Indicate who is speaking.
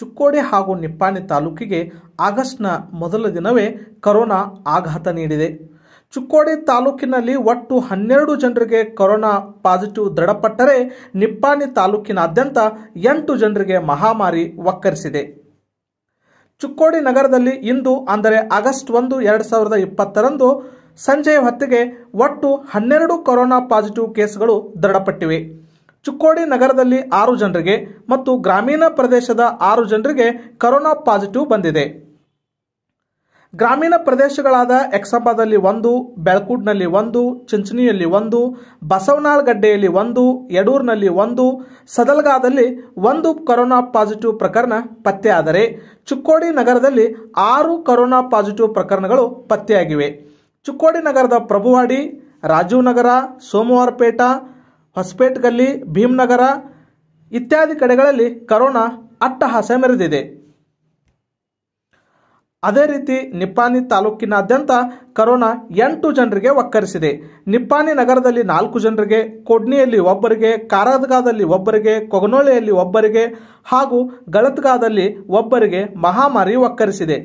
Speaker 1: ಚುಕ್ಕೋಡಿ ಹಾಗೂ ನಿಪ್ಪಾಣಿ ತಾಲೂಕಿಗೆ ಆಗಸ್ಟ್ನ ಮೊದಲ ದಿನವೇ ಕೊರೋನಾ ಆಘಾತ ನೀಡಿದೆ ಚುಕ್ಕೋಡಿ ತಾಲೂಕಿನಲ್ಲಿ ಒಟ್ಟು ಹನ್ನೆರಡು ಜನರಿಗೆ ಕೊರೋನಾ ಪಾಸಿಟಿವ್ ದೃಢಪಟ್ಟರೆ ನಿಪ್ಪಾಣಿ ತಾಲೂಕಿನಾದ್ಯಂತ ಎಂಟು ಜನರಿಗೆ ಮಹಾಮಾರಿ ಒಕ್ಕರಿಸಿದೆ ಚುಕ್ಕೋಡಿ ನಗರದಲ್ಲಿ ಇಂದು ಅಂದರೆ ಆಗಸ್ಟ್ ಒಂದು ಎರಡು ಸಾವಿರದ ಇಪ್ಪತ್ತರಂದು ಸಂಜೆಯ ಹೊತ್ತಿಗೆ ಒಟ್ಟು ಹನ್ನೆರಡು ಕೊರೋನಾ ಪಾಸಿಟಿವ್ ಕೇಸ್ಗಳು ದೃಢಪಟ್ಟಿವೆ ಚುಕ್ಕೋಡಿ ನಗರದಲ್ಲಿ ಆರು ಜನರಿಗೆ ಮತ್ತು ಗ್ರಾಮೀಣ ಪ್ರದೇಶದ ಆರು ಜನರಿಗೆ ಕರೋನಾ ಪಾಸಿಟಿವ್ ಬಂದಿದೆ ಗ್ರಾಮೀಣ ಪ್ರದೇಶಗಳಾದ ಎಕ್ಸಾಬಾದಲ್ಲಿ ಒಂದು ಬೆಳಕೂಡ್ನಲ್ಲಿ ಒಂದು ಚಿಂಚನಿಯಲ್ಲಿ ಒಂದು ಬಸವನಾಳ್ಗಡ್ಡೆಯಲ್ಲಿ ಒಂದು ಯಡೂರ್ನಲ್ಲಿ ಒಂದು ಸದಲ್ಗಾದಲ್ಲಿ ಒಂದು ಕೊರೋನಾ ಪಾಸಿಟಿವ್ ಪ್ರಕರಣ ಪತ್ತೆಯಾದರೆ ಚುಕ್ಕೋಡಿ ನಗರದಲ್ಲಿ ಆರು ಕರೋನಾ ಪಾಸಿಟಿವ್ ಪ್ರಕರಣಗಳು ಪತ್ತೆಯಾಗಿವೆ ಚುಕ್ಕೋಡಿ ನಗರದ ಪ್ರಭುವಾಡಿ ರಾಜೀವ್ ನಗರ ಸೋಮವಾರಪೇಟ ಹೊಸಪೇಟೆಗಲ್ಲಿ ಭೀಮನಗರ ಇತ್ಯಾದಿ ಕಡೆಗಳಲ್ಲಿ ಕರೋನಾ ಅಟ್ಟಹಾಸ ಮೆರೆದಿದೆ ಅದೇ ರೀತಿ ನಿಪ್ಪಾನಿ ತಾಲೂಕಿನಾದ್ಯಂತ ಕರೋನಾ ಎಂಟು ಜನರಿಗೆ ಒಕ್ಕರಿಸಿದೆ ನಿಪ್ಪಾನಿ ನಗರದಲ್ಲಿ ನಾಲ್ಕು ಜನರಿಗೆ ಕೊಡ್ನಿಯಲ್ಲಿ ಒಬ್ಬರಿಗೆ ಕಾರದ್ಗಾದಲ್ಲಿ ಒಬ್ಬರಿಗೆ ಕೊಗನೊಳೆಯಲ್ಲಿ ಒಬ್ಬರಿಗೆ ಹಾಗೂ ಗಳತ್ಗಾದಲ್ಲಿ ಒಬ್ಬರಿಗೆ ಮಹಾಮಾರಿ ಒಕ್ಕರಿಸಿದೆ